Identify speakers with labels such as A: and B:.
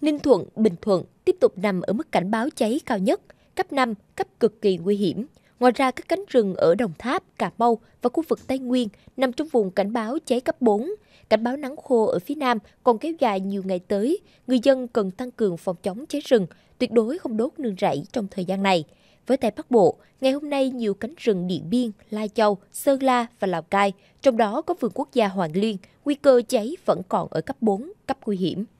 A: Ninh Thuận, Bình Thuận tiếp tục nằm ở mức cảnh báo cháy cao nhất, cấp 5, cấp cực kỳ nguy hiểm. Ngoài ra, các cánh rừng ở Đồng Tháp, Cà Mau và khu vực Tây Nguyên nằm trong vùng cảnh báo cháy cấp 4. Cảnh báo nắng khô ở phía Nam còn kéo dài nhiều ngày tới. Người dân cần tăng cường phòng chống cháy rừng, tuyệt đối không đốt nương rẫy trong thời gian này. Với Tây Bắc Bộ, ngày hôm nay nhiều cánh rừng Điện Biên, Lai Châu, Sơn La và Lào Cai, trong đó có vườn quốc gia Hoàng Liên, nguy cơ cháy vẫn còn ở cấp 4, cấp nguy hiểm.